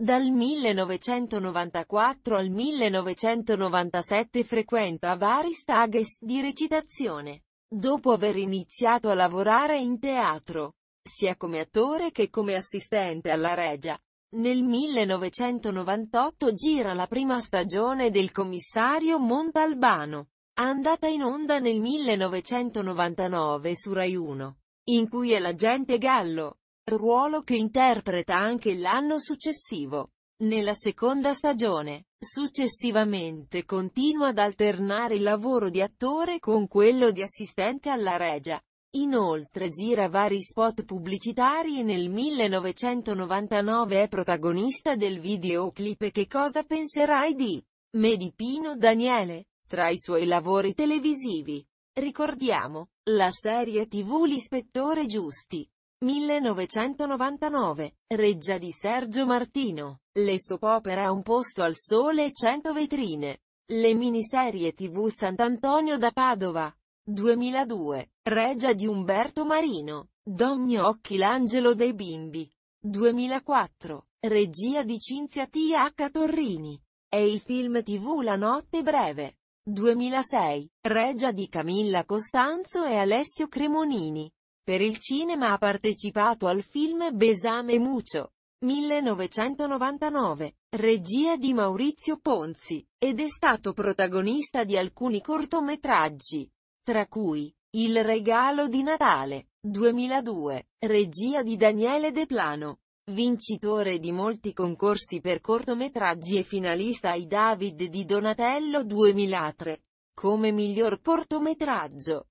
Dal 1994 al 1997 frequenta vari stages di recitazione. Dopo aver iniziato a lavorare in teatro, sia come attore che come assistente alla regia, nel 1998 gira la prima stagione del commissario Montalbano, andata in onda nel 1999 su Rai 1, in cui è l'agente Gallo ruolo che interpreta anche l'anno successivo. Nella seconda stagione, successivamente continua ad alternare il lavoro di attore con quello di assistente alla regia. Inoltre gira vari spot pubblicitari e nel 1999 è protagonista del videoclip Che cosa penserai di Medipino Daniele, tra i suoi lavori televisivi. Ricordiamo, la serie tv L'ispettore Giusti, 1999, Reggia di Sergio Martino. Le Sopopera opera Un posto al sole e 100 vetrine. Le miniserie TV Sant'Antonio da Padova. 2002, Regia di Umberto Marino. Don Gnocchi l'angelo dei bimbi. 2004, regia di Cinzia T.H. Torrini. E il film TV La notte breve. 2006, regia di Camilla Costanzo e Alessio Cremonini. Per il cinema ha partecipato al film Besame Mucho. 1999, regia di Maurizio Ponzi, ed è stato protagonista di alcuni cortometraggi, tra cui Il regalo di Natale, 2002, regia di Daniele De Plano, vincitore di molti concorsi per cortometraggi e finalista ai David di Donatello 2003, come miglior cortometraggio.